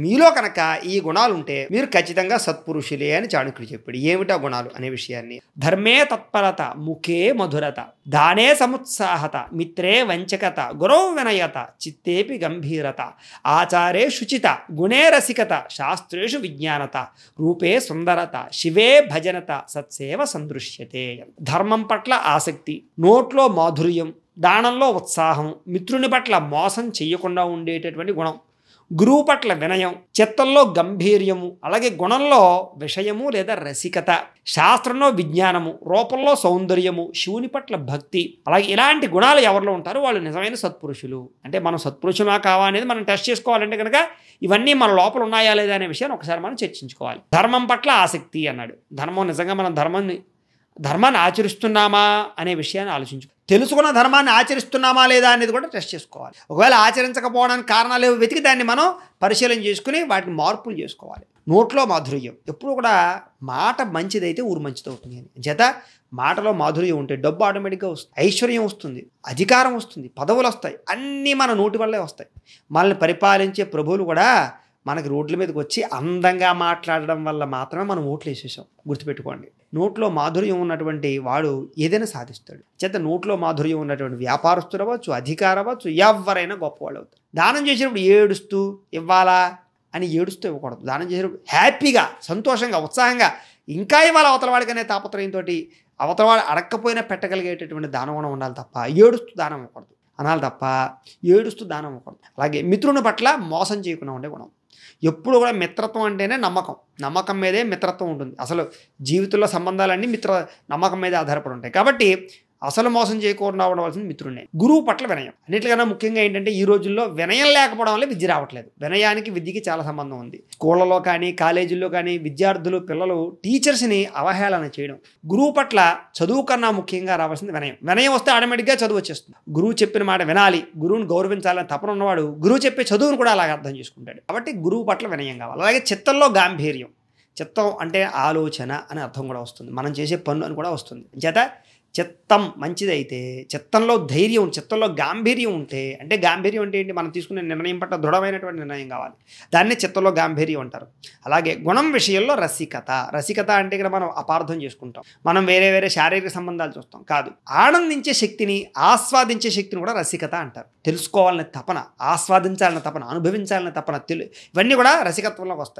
మీలో కనుక ఈ గుణాలుంటే మీరు ఖచ్చితంగా సత్పురుషులే అని చాణుక్యుడు చెప్పాడు ఏమిటా గుణాలు అనే విషయాన్ని ధర్మే తత్పరత ముఖే మధురత దానే సముత్సాహత మిత్రే వంచకత గురౌ వినయత చిత్తేపి గంభీరత ఆచారే శుచిత గుణే రసికత శాస్త్రేషు విజ్ఞానత రూపే సుందరత శివే భజనత సత్సేవ సందృశ్యతే ధర్మం పట్ల ఆసక్తి నోట్లో మాధుర్యం దానంలో ఉత్సాహం మిత్రుని పట్ల మోసం చేయకుండా ఉండేటటువంటి గుణం గురువు పట్ల వినయం చిత్తంలో గంభీర్యము అలాగే గుణంలో విషయము లేదా రసికత శాస్త్రంలో విజ్ఞానము రూపంలో సౌందర్యము శివుని పట్ల భక్తి అలాగే ఇలాంటి గుణాలు ఎవరిలో ఉంటారు వాళ్ళు నిజమైన సత్పురుషులు అంటే మనం సత్పురుషులా కావా అనేది మనం టెస్ట్ చేసుకోవాలంటే కనుక ఇవన్నీ మన లోపల ఉన్నాయా లేదా అనే విషయాన్ని ఒకసారి మనం చర్చించుకోవాలి ధర్మం పట్ల ఆసక్తి అన్నాడు ధర్మం నిజంగా మనం ధర్మాన్ని ధర్మాన్ని ఆచరిస్తున్నామా అనే విషయాన్ని ఆలోచించు తెలుసుకున్న ధర్మాన్ని ఆచరిస్తున్నామా లేదా అనేది కూడా టెస్ట్ చేసుకోవాలి ఒకవేళ ఆచరించకపోవడానికి కారణాలు ఏవో వెతికి దాన్ని మనం పరిశీలన చేసుకుని వాటిని మార్పులు చేసుకోవాలి నోట్లో మాధుర్యం ఎప్పుడు కూడా మాట మంచిదైతే ఊరు మంచిదవుతుంది అని జత మాటలో మాధుర్యం ఉంటే డబ్బు ఆటోమేటిక్గా వస్తుంది ఐశ్వర్యం వస్తుంది అధికారం వస్తుంది పదవులు వస్తాయి అన్నీ మన నోటి వల్లే వస్తాయి మనల్ని పరిపాలించే ప్రభువులు కూడా మనకి రోడ్ల మీదకి వచ్చి అందంగా మాట్లాడడం వల్ల మాత్రమే మనం ఓట్లు వేసేసాం గుర్తుపెట్టుకోండి నోట్లో మాధుర్యం ఉన్నటువంటి వాడు ఏదైనా సాధిస్తాడు చేత నోట్లో మాధుర్యం ఉన్నటువంటి వ్యాపారస్తులు అవ్వచ్చు అధికార అవ్వచ్చు ఎవరైనా గొప్పవాళ్ళు అవుతారు దానం చేసినప్పుడు ఏడుస్తూ ఇవ్వాలా అని ఏడుస్తూ ఇవ్వకూడదు దానం చేసినప్పుడు హ్యాపీగా సంతోషంగా ఉత్సాహంగా ఇంకా ఇవాళ అవతల వాడికనే తాపత్రయంతో అవతల వాడు అడక్కపోయినా పెట్టగలిగేటటువంటి కూడా ఉండాలి తప్ప ఏడుస్తూ దానం ఇవ్వకూడదు అనాలి తప్ప ఏడుస్తూ దానం ఇవ్వకూడదు అలాగే మిత్రుని పట్ల మోసం చేయకుండా ఉండే గుణం ఎప్పుడు కూడా మిత్రత్వం అంటేనే నమ్మకం నమ్మకం మీదే మిత్రత్వం ఉంటుంది అసలు జీవితంలో సంబంధాలన్నీ మిత్ర నమ్మకం మీదే ఆధారపడి ఉంటాయి కాబట్టి అసలు మోసం చేయకూడదు అవడవలసింది మిత్రుడే గురువు పట్ల వినయం అన్నిటికన్నా ముఖ్యంగా ఏంటంటే ఈ రోజుల్లో వినయం లేకపోవడం వల్ల విద్య రావట్లేదు వినయానికి విద్యకి చాలా సంబంధం ఉంది స్కూళ్ళలో కానీ కాలేజీల్లో కానీ విద్యార్థులు పిల్లలు టీచర్స్ని అవహేళన చేయడం గురువు పట్ల చదువు కన్నా ముఖ్యంగా రావాల్సింది వినయం వినయం వస్తే ఆటోమేటిక్గా చదువు వచ్చేస్తుంది గురువు చెప్పిన మాట వినాలి గురువుని గౌరవించాలని తపన ఉన్నవాడు గురువు చెప్పే చదువును కూడా అలాగే అర్థం చేసుకుంటాడు కాబట్టి గురువు పట్ల వినయం కావాలి అలాగే చిత్తంలో గాంభీర్యం చిత్తం అంటే ఆలోచన అని అర్థం కూడా వస్తుంది మనం చేసే పనులు అని కూడా వస్తుంది చేత చిత్తం మంచిదైతే చిత్తంలో ధైర్యం చిత్తంలో గాంభీర్యం ఉంటే అంటే గాంభీర్యం అంటే ఏంటి మనం తీసుకునే నిర్ణయం పట్ల దృఢమైనటువంటి నిర్ణయం కావాలి దాన్ని చిత్తంలో గాంభీర్యం అంటారు అలాగే గుణం విషయంలో రసికత రసికత అంటే ఇక్కడ మనం అపార్థం చేసుకుంటాం మనం వేరే వేరే శారీరక సంబంధాలు చూస్తాం కాదు ఆనందించే శక్తిని ఆస్వాదించే శక్తిని కూడా రసికత అంటారు తెలుసుకోవాలనే తపన ఆస్వాదించాలనే తపన అనుభవించాలనే తపన తెలు ఇవన్నీ కూడా రసికత్వంలోకి వస్తాయి